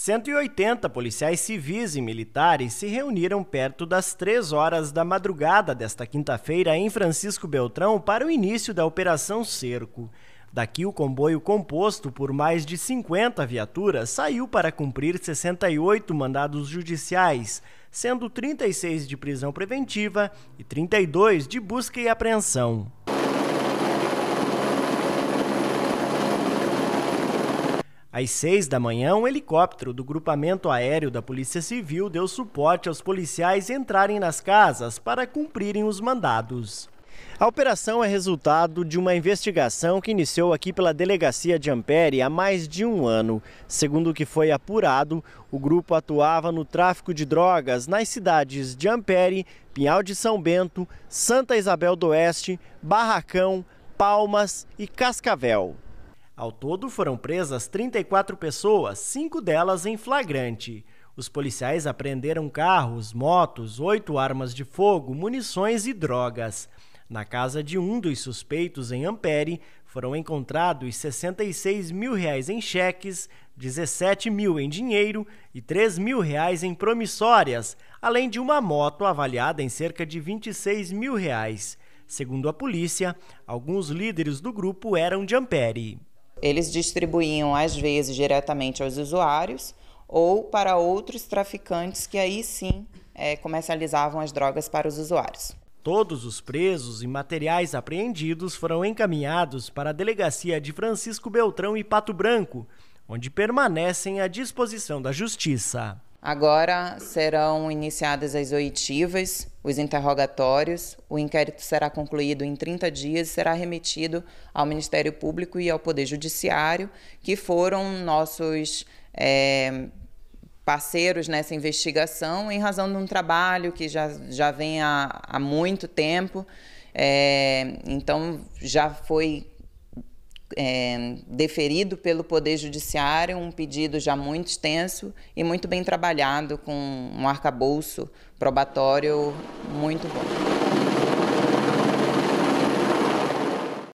180 policiais civis e militares se reuniram perto das 3 horas da madrugada desta quinta-feira em Francisco Beltrão para o início da Operação Cerco. Daqui, o comboio composto por mais de 50 viaturas saiu para cumprir 68 mandados judiciais, sendo 36 de prisão preventiva e 32 de busca e apreensão. Às seis da manhã, um helicóptero do Grupamento Aéreo da Polícia Civil deu suporte aos policiais entrarem nas casas para cumprirem os mandados. A operação é resultado de uma investigação que iniciou aqui pela delegacia de Ampere há mais de um ano. Segundo o que foi apurado, o grupo atuava no tráfico de drogas nas cidades de Ampere, Pinhal de São Bento, Santa Isabel do Oeste, Barracão, Palmas e Cascavel. Ao todo, foram presas 34 pessoas, cinco delas em flagrante. Os policiais apreenderam carros, motos, oito armas de fogo, munições e drogas. Na casa de um dos suspeitos em Ampere, foram encontrados 66 mil reais em cheques, 17 mil em dinheiro e 3 mil reais em promissórias, além de uma moto avaliada em cerca de 26 mil reais. Segundo a polícia, alguns líderes do grupo eram de Ampere. Eles distribuíam, às vezes, diretamente aos usuários ou para outros traficantes que aí sim é, comercializavam as drogas para os usuários. Todos os presos e materiais apreendidos foram encaminhados para a delegacia de Francisco Beltrão e Pato Branco, onde permanecem à disposição da Justiça. Agora serão iniciadas as oitivas, os interrogatórios. O inquérito será concluído em 30 dias e será remetido ao Ministério Público e ao Poder Judiciário, que foram nossos é, parceiros nessa investigação, em razão de um trabalho que já, já vem há, há muito tempo. É, então, já foi é, deferido pelo Poder Judiciário, um pedido já muito extenso e muito bem trabalhado, com um arcabouço probatório muito bom.